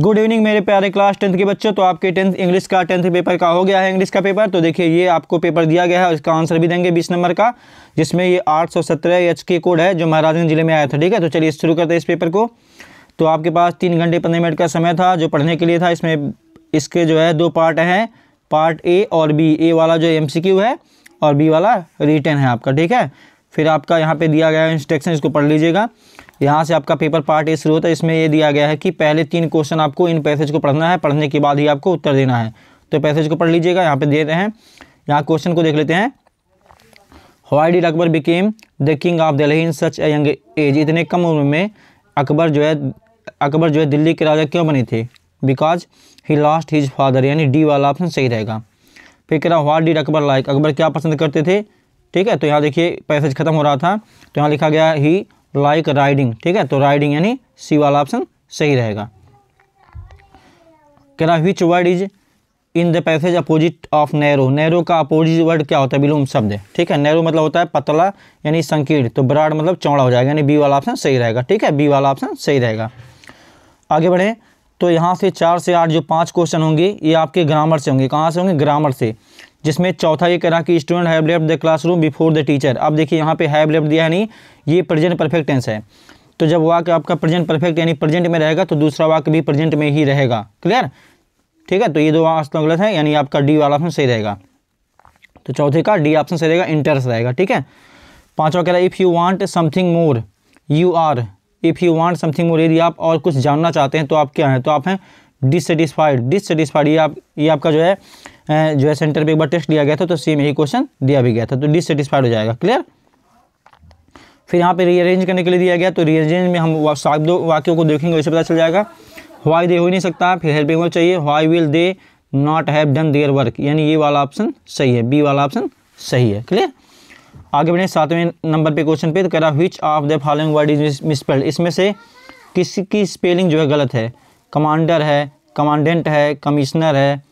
good evening मेरे प्यारे class tenth के बच्चों तो आपके टेंथ इंग्लिश का टेंथ पेपर का हो गया है इंग्लिश का पेपर तो देखिए ये आपको पेपर दिया गया है इसका आंसर भी देंगे बीस नंबर का जिसमें ये आठ सौ सत्रह एच के कोड है जो महाराजगंज जिले में आया था ठीक है तो चलिए शुरू करते हैं इस पेपर को तो आपके पास तीन घंटे पंद्रह मिनट का समय था जो पढ़ने के लिए था इसमें इसके जो है दो पार्ट हैं पार्ट ए और बी ए वाला जो एम है और बी वाला रिटर्न है आपका ठीक है फिर आपका यहाँ पर दिया गया इंस्ट्रक्शन इसको पढ़ लीजिएगा यहाँ से आपका पेपर पार्ट ए शुरू होता है इसमें ये दिया गया है कि पहले तीन क्वेश्चन आपको इन पैसेज को पढ़ना है पढ़ने के बाद ही आपको उत्तर देना है तो पैसेज को पढ़ लीजिएगा यहाँ पे दे रहे हैं यहाँ क्वेश्चन को देख लेते हैं why did Akbar became the king of Delhi in such young age इतने कम उम्र में अकबर जो है अकबर जो है दिल्ली के राजा क्यों बने थे because he lost his father यानी डी वाला ऑप्शन सही रहेगा फिर कह रहा हवाई डीड अकबर लाइक अकबर क्या पसंद करते थे ठीक है तो यहाँ देखिए पैसेज खत्म हो रहा था तो यहाँ लिखा गया ही लाइक राइडिंग ठीक है तो राइडिंग यानी सी वाला ऑप्शन सही रहेगा कह which word is in the passage opposite of narrow narrow का अपोजिट वर्ड क्या होता है विलोम शब्द ठीक है नैरो मतलब होता है पतला यानी संकीर्ण तो ब्राड मतलब चौड़ा हो जाएगा यानी बी वाला ऑप्शन सही रहेगा ठीक है बी वाला ऑप्शन सही रहेगा आगे बढ़े तो यहाँ से चार से आठ जो पांच क्वेश्चन होंगे ये आपके ग्रामर से होंगे कहाँ से होंगे ग्रामर से जिसमें चौथा ये कह रहा कि student have left the classroom before the teacher अब देखिए यहाँ पे हैव लेफ्ट दिया है नहीं ये प्रेजेंट परफेक्ट टेंस है तो जब वाक्य आपका प्रेजेंट परफेक्ट यानी प्रेजेंट में रहेगा तो दूसरा वाक्य भी प्रेजेंट में ही रहेगा क्लियर ठीक है तो ये दो ऑप्शन गलत है यानी आपका डी वाला ऑप्शन सही रहेगा तो चौथे का डी ऑप्शन सही रहेगा इंटरस रहेगा ठीक है पाँचवा कह रहा है if you want something more you are if you want something more यदि आप और कुछ जानना चाहते हैं तो आप क्या हैं तो आप हैं डिससेटिस्फाइड डिससेटिस्फाइड ये आप ये आपका जो है जो है सेंटर पे एक बार टेस्ट दिया गया था तो सेम यही क्वेश्चन दिया भी गया था तो डिससेटिस्फाइड हो जाएगा क्लियर फिर यहाँ पे रीअरेंज करने के लिए दिया गया तो रीअरेंज में हम दो वाक्यों को देखेंगे उसे पता चल जाएगा वाई दे हो ही नहीं सकता फिर हेल्पिंग वर्ब चाहिए why will they not have done their work यानी ये वाला ऑप्शन सही है बी वाला ऑप्शन सही है क्लियर आगे बढ़े सातवें नंबर पे क्वेश्चन पे तो कह रहा which of the following word is misspelled इसमें से किसी की स्पेलिंग जो है गलत है कमांडर है कमांडेंट है कमिश्नर है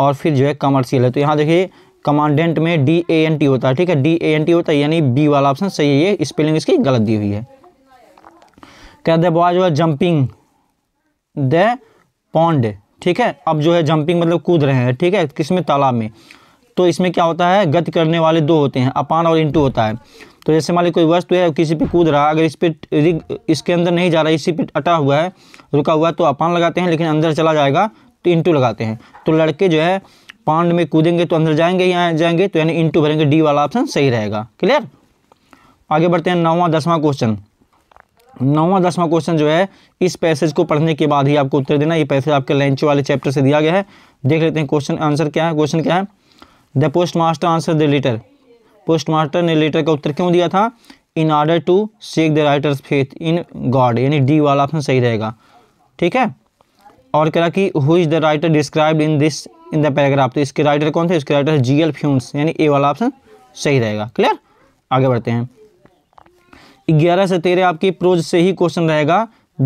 और फिर जो है कमर्शियल है तो यहाँ देखिए कमांडेंट में डी ए एन टी होता है ठीक है डी ए एन टी होता है यानी बी वाला ऑप्शन सही है ये स्पेलिंग इसकी गलत दी हुई है कहते द बॉय जो है जंपिंग द पॉन्ड ठीक है अब जो है जंपिंग मतलब कूद रहे हैं ठीक है किसमें तालाब में तो इसमें क्या होता है गति करने वाले दो होते हैं अपान और इंटू होता है तो जैसे मान ली कोई वस्तु है किसी पे कूद रहा अगर इस पर इसके अंदर नहीं जा रहा इसी पे अटा हुआ है रुका हुआ है तो अपान लगाते हैं लेकिन अंदर चला जाएगा तो इंटू लगाते हैं तो लड़के जो है पांड में कूदेंगे तो अंदर जाएंगे या जाएंगे तो यानी इंटू भरेंगे डी वाला ऑप्शन सही रहेगा क्लियर आगे बढ़ते हैं नौवां दसवां क्वेश्चन नौवां दसवां क्वेश्चन जो है इस पैसेज को पढ़ने के बाद ही आपको उत्तर देना ये पैसेज आपके लंच वाले चैप्टर से दिया गया है देख लेते हैं क्वेश्चन आंसर क्या है क्वेश्चन क्या है the postmaster answer the letter post ने लेटर का उत्तर क्यों दिया था in order to seek the writer's faith in God यानी डी वाला ऑप्शन सही रहेगा ठीक है और कह रहा कि who is the writer described in this in the paragraph तो इसके राइटर कौन थे इसके राइटर जी एल फ्यून्स यानी ए वाला ऑप्शन सही रहेगा क्लियर आगे बढ़ते हैं ग्यारह से तेरह आपकी प्रोज से ही क्वेश्चन रहेगा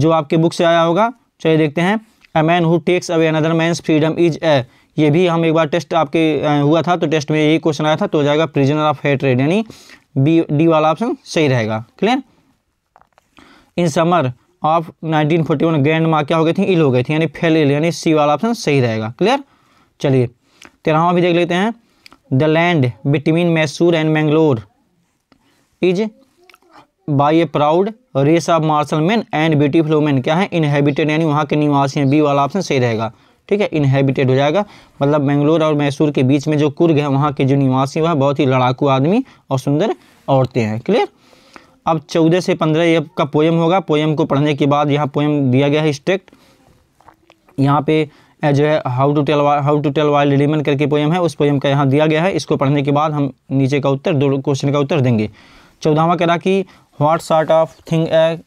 जो आपके बुक से आया होगा चलिए देखते हैं a man who takes away another man's freedom is a ये भी हम एक बार टेस्ट आपके हुआ था तो टेस्ट में यही क्वेश्चन आया था तो हो जाएगा प्रिजनर ऑफ हेट यानी बी डी वाला ऑप्शन सही रहेगा clear in summer of 1941 grand mark क्या हो गई थी इल हो गई थी यानी फेल इल यानी सी वाला ऑप्शन सही रहेगा क्लियर चलिए तेरहवा भी देख लेते हैं the land between Mysore and Mangalore is by a proud race of martial men and beautiful women क्या है इनहेबिटेड यानी वहाँ के निवासी हैं बी वाला ऑप्शन सही रहेगा ठीक है इनहेबिटेड हो जाएगा मतलब बेंगलोर और मैसूर के बीच में जो कुर्ग है वहाँ के जो निवासी वह बहुत ही लड़ाकू आदमी और सुंदर औरतें हैं क्लियर अब चौदह से पंद्रह ये का पोएम होगा पोएम को पढ़ने के बाद यहाँ पोएम दिया गया है स्ट्रेक्ट यहाँ पे जो है how to tell how to tell while element करके पोएम है उस पोएम का यहाँ दिया गया है इसको पढ़ने के बाद हम नीचे का उत्तर दो क्वेश्चन का उत्तर देंगे चौदहवा कह रहा कि what sort of thing a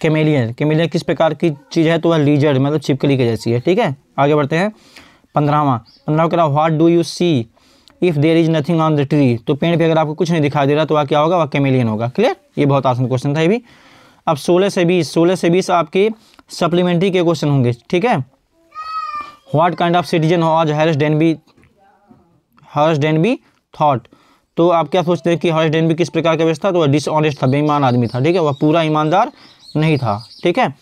chameleon chameleon किस प्रकार की चीज़ है तो वह लीजर मतलब छिपकली के जैसी है ठीक है आगे बढ़ते हैं पंद्रहवा पंद्रहवा कह रहा what do you see if there is nothing on the tree तो पेड़ पे अगर आपको कुछ नहीं दिखाई दे रहा तो वह क्या होगा वह केमेलियन होगा क्लियर ये बहुत आसान क्वेश्चन था ये भी अब सोलह से बीस सोलह से बीस आपके सप्लीमेंट्री के क्वेश्चन होंगे ठीक है व्हाट काइंड ऑफ सिटीजन हो आज Horace Denby Horace Denby thought तो आप क्या सोचते हैं कि हर्ष डेनबी किस प्रकार का व्यवस्था तो वह डिसऑनेस्ट था बेईमान आदमी था ठीक है वह पूरा ईमानदार नहीं था ठीक है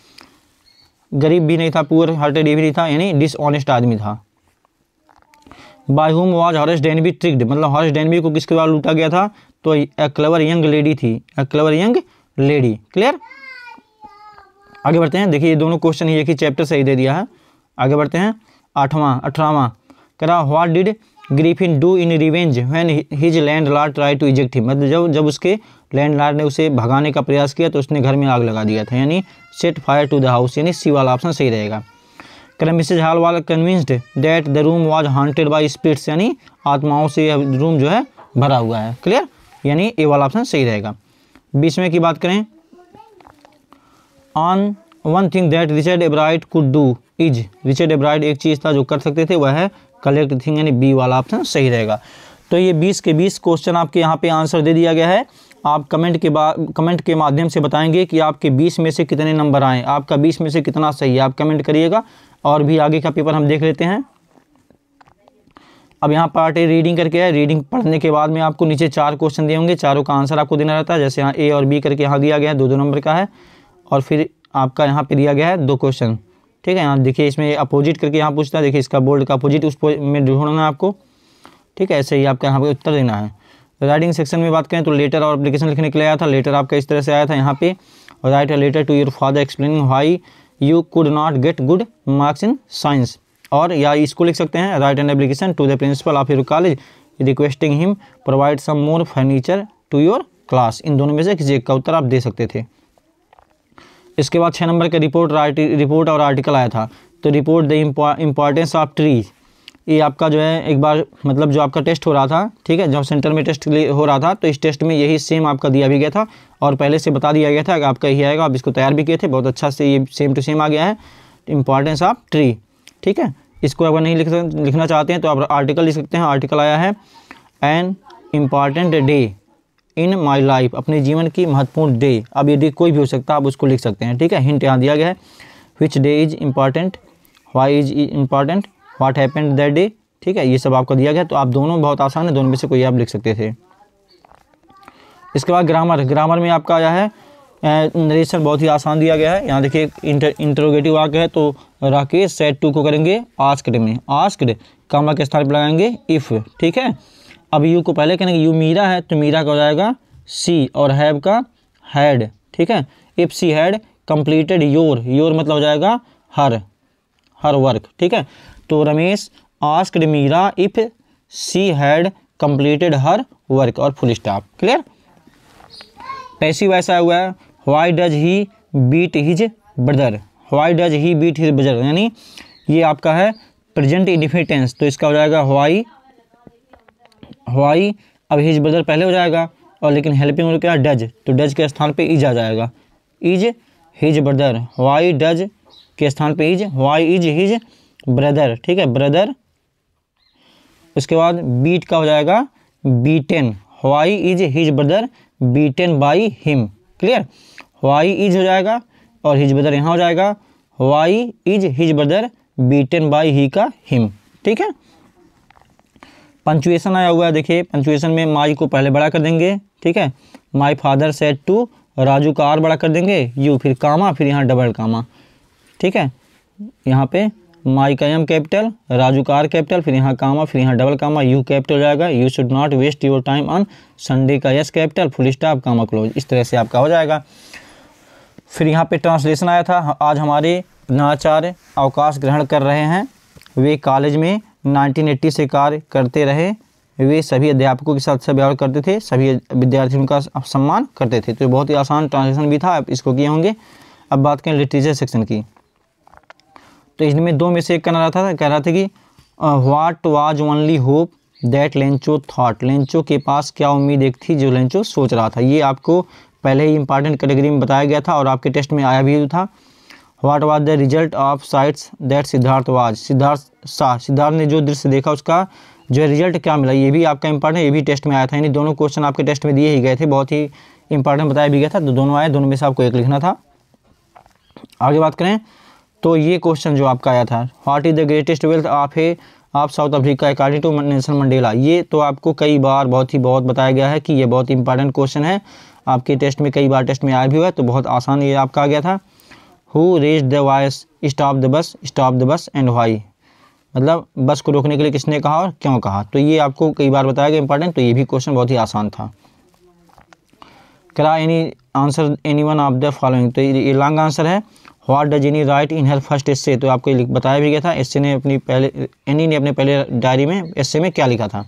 गरीब भी नहीं था पुअर हार्टेड ये भी नहीं था यानी डिसऑनेस्ट आदमी था by whom was Horace Denby tricked मतलब हॉरेस डेनबी को किसके द्वारा लूटा गया था तो ए क्लेवर यंग लेडी थी a clever young lady clear आगे बढ़ते हैं देखिए ये दोनों क्वेश्चन ही एक ही चैप्टर सही दे दिया है आगे बढ़ते हैं आठवां अठारहवां करा what did Griffin do in revenge when his landlord try to eject him मतलब जब जब उसके लैंडलॉर्ड ने उसे भगाने का प्रयास किया तो उसने घर में आग लगा दिया था तो यानी set fire to the house यानी सी वाला ऑप्शन सही रहेगा क्रम मिसेज हाल वाला convinced that the room was haunted by spirits यानी आत्माओं से यह रूम जो है भरा हुआ है क्लियर यानी ए वाला ऑप्शन सही रहेगा बीसवें की बात करें on one thing that Richard Ebright could do is Richard Ebright एक चीज़ था जो कर सकते थे वह है कलेक्ट थिंग यानी बी वाला ऑप्शन सही रहेगा तो ये बीस के बीस क्वेश्चन आपके यहाँ पे आंसर दे दिया गया है आप कमेंट के बाद कमेंट के माध्यम से बताएंगे कि आपके बीस में से कितने नंबर आए आपका बीस में से कितना सही है आप कमेंट करिएगा और भी आगे का पेपर हम देख लेते हैं अब यहाँ पार्ट ए रीडिंग करके है रीडिंग पढ़ने के बाद में आपको नीचे चार क्वेश्चन दिए होंगे चारों का आंसर आपको देना रहता है जैसे यहाँ ए और बी करके यहाँ दिया गया है दो दो नंबर का है और फिर आपका यहाँ पर दिया गया है दो क्वेश्चन ठीक है यहाँ देखिए इसमें अपोजिट करके यहाँ पूछता है देखिए इसका बोल्ड का अपोजिट उस में ढूंढना है आपको ठीक है ऐसे ही आपका यहाँ पर उत्तर देना है राइटिंग सेक्शन में बात करें तो लेटर और अप्लीकेशन लिखने के लिए आया था लेटर आपका इस तरह से आया था यहाँ पे write a letter to your father explaining why you could not get good marks in science और या इसको लिख सकते हैं write an application to the principal of your college requesting him provide some more furniture to your class इन दोनों में से किसी एक का उत्तर आप दे सकते थे इसके बाद छः नंबर का रिपोर्ट रिपोर्ट और आर्टिकल आया था तो report the importance of trees ये आपका जो है एक बार मतलब जो आपका टेस्ट हो रहा था ठीक है जब सेंटर में टेस्ट हो रहा था तो इस टेस्ट में यही सेम आपका दिया भी गया था और पहले से बता दिया गया था कि आपका यही आएगा आप इसको तैयार भी किए थे बहुत अच्छा से ये सेम टू सेम आ गया है इंपॉर्टेंस ऑफ ट्री ठीक है इसको अगर नहीं लिख लिखना चाहते हैं तो आप आर्टिकल लिख सकते हैं आर्टिकल आया है an important day in my life अपने जीवन की महत्वपूर्ण डे अब ये डे कोई भी हो सकता है आप उसको लिख सकते हैं ठीक है हिंट यहाँ दिया गया है which day is important why is important what happened that day ठीक है ये सब आपको दिया गया तो आप दोनों बहुत आसान है दोनों में से कोई आप लिख सकते थे इसके बाद ग्रामर ग्रामर में आपका आया है नरेशन बहुत ही आसान दिया गया है यहाँ देखिए इंटर इंटरोगेटिव वाक्य है तो राकेश सेट टू को करेंगे आस्कड में आस्कड कामा के स्थान पर लगाएंगे इफ़ ठीक है अब यू को पहले करेंगे यू मीरा है तो मीरा का हो जाएगा सी और हैव का हैड ठीक है if she had completed your your मतलब हो जाएगा हर हर वर्क ठीक है तो Ramesh asked Meera if she had completed her work और फुल स्टाफ क्लियर पैसी वैसा हुआ है why does he beat his brother why does he beat his brother यानी ये आपका है प्रेजेंट इंडिफिटेंस तो इसका हो जाएगा वाई वाई अब हिज ब्रदर पहले हो जाएगा और लेकिन हेल्पिंग वर्ब क्या डज तो डज के स्थान पे इज आ जाएगा is his brother why does के स्थान पे is why is his brother ठीक है ब्रदर उसके बाद बीट का हो जाएगा beaten why is his brother beaten by him clear why is हो जाएगा और हिज ब्रदर यहाँ हो जाएगा why is his brother beaten by he का हिम ठीक है पंचुएशन आया हुआ है देखिए पंचुएशन में माई को पहले बड़ा कर देंगे ठीक है my father said to Raju का आर बड़ा कर देंगे यू फिर कामा फिर यहाँ डबल कामा ठीक है यहाँ पे माई का एम कैपिटल राजू कार कैपिटल फिर यहाँ कामा फिर यहाँ डबल कामा यू कैपिटल जाएगा you should not waste your time on Sunday का S capital full stop comma close इस तरह से आपका हो जाएगा फिर यहाँ पे ट्रांसलेशन आया था आज हमारे नाचार्य अवकाश ग्रहण कर रहे हैं वे कॉलेज में एट्टी से कार्य करते रहे वे सभी अध्यापकों के साथ सब व्यवहार करते थे सभी विद्यार्थियों का सम्मान करते थे तो बहुत ही आसान ट्रांसलेशन भी था आप इसको किए होंगे अब बात करें लिटरेचर सेक्शन की तो इनमें दो में से एक कह रहा था कह रहा था कि what was only hope that Lencho that Lencho के पास क्या उम्मीद एक थी जो लेंचो सोच रहा था ये आपको पहले ही इंपॉर्टेंट कैटेगरी में बताया गया था और आपके टेस्ट में आया भी तो था what was the result of sights that Siddhartha was Siddhartha saw Siddhartha ने जो दृश्य देखा उसका जो रिजल्ट क्या मिला ये भी आपका इंपॉर्टेंट ये भी टेस्ट में आया था यानी दोनों क्वेश्चन आपके टेस्ट में दिए ही गए थे बहुत ही इंपॉर्टेंट बताया भी गया था तो दोनों आए दोनों में से आपको एक लिखना था आगे बात करें तो ये क्वेश्चन जो आपका आया था what is the greatest wealth of a आप South Africa according to Nelson Mandela ये तो आपको कई बार बहुत ही बहुत बताया गया है कि ये बहुत इंपॉर्टेंट क्वेश्चन है आपके टेस्ट में कई बार टेस्ट में आया भी हुआ है तो बहुत आसान ये आपका आ गया था who raised the voice stop the bus stop the bus and why मतलब बस को रोकने के लिए किसने कहा और क्यों कहा तो ये आपको कई बार बताया गया इंपॉर्टेंट तो ये भी क्वेश्चन बहुत ही आसान था करा any answer any one of the following तो ये लॉन्ग आंसर है what Annie write in her first essay तो आपको बताया भी गया था एस्से ने अपनी पहले एनी ने अपने पहले डायरी में एस्से में क्या लिखा था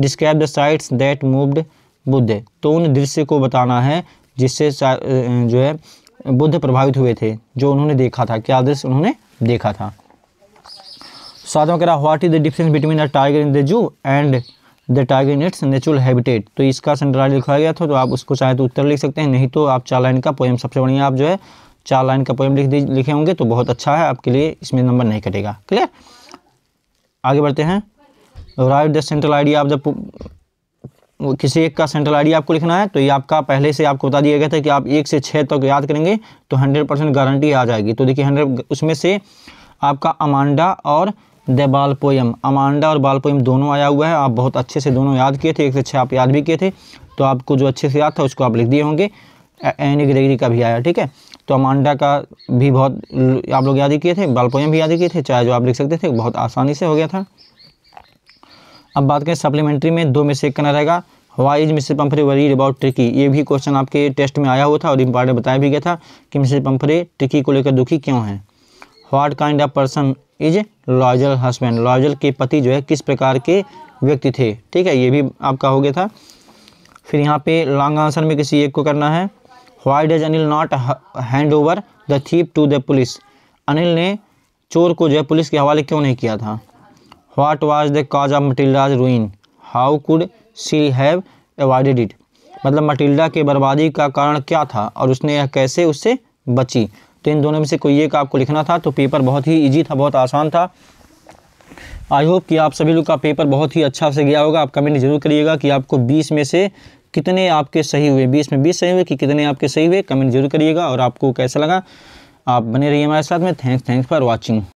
describe the sights that moved Buddha तो उन दृश्य को बताना है जिससे जो है बुद्ध प्रभावित हुए थे जो उन्होंने देखा था क्या दृश्य उन्होंने देखा था सातवां कह रहा what is the difference between a tiger in the zoo and the tiger in its natural habitat तो इसका सेंट्रल लिखा गया था तो आप उसको चाहे तो उत्तर लिख सकते हैं नहीं तो आप चार लाइन का पोएम सबसे बढ़िया आप जो है चार लाइन का पोएम लिख लिखे होंगे तो बहुत अच्छा है आपके लिए इसमें नंबर नहीं कटेगा क्लियर आगे बढ़ते हैं write the central idea of the किसी एक का सेंट्रल आइडिया आपको लिखना है तो ये आपका पहले से आपको बता दिया गया था कि आप एक से छः तक तो याद करेंगे तो हंड्रेड परसेंट गारंटी आ जाएगी तो देखिए हंड्रेड उसमें से आपका अमांडा और द बाल पोएम अमांडा और बाल पोएम दोनों आया हुआ है आप बहुत अच्छे से दोनों याद किए थे एक से छः आप याद भी किए थे तो आपको जो अच्छे से याद था उसको आप लिख दिए होंगे एनी ग्रेगरी का भी आया ठीक है तो अमांडा का भी बहुत आप लोग याद किए थे बालपोयम भी याद किए थे चाहे जो आप लिख सकते थे बहुत आसानी से हो गया था अब बात करें सप्लीमेंट्री में दो में से एक करना रहेगा why is Mrs Pumphrey worry about Tricki ये भी क्वेश्चन आपके टेस्ट में आया हुआ था और इम्पॉर्टेंट बताया भी गया था कि मिसेज पंफरे ट्रिकी को लेकर दुखी क्यों है what kind of person is Loisel husband Loisel के पति जो है किस प्रकार के व्यक्ति थे ठीक है ये भी आपका हो गया था फिर यहाँ पे लॉन्ग आंसर में किसी एक को करना है why does Anil not hand over the thief to the police Anil ने चोर को जो है पुलिस के हवाले क्यों नहीं किया था what was the cause of Matilda's ruin how could she have avoided it मतलब मटिल्डा के बर्बादी का कारण क्या था और उसने यह कैसे उससे बची तो इन दोनों में से कोई एक आपको लिखना था तो पेपर बहुत ही ईजी था बहुत आसान था आई होप कि आप सभी लोग का पेपर बहुत ही अच्छा से गया होगा आप कमेंट जरूर करिएगा कि आपको 20 में से कितने आपके सही हुए बीस में बीस सही हुए कि कितने आपके सही हुए कमेंट जरूर करिएगा और आपको कैसा लगा आप बने रहिए हमारे साथ में थैंक्स थैंक्स फॉर वॉचिंग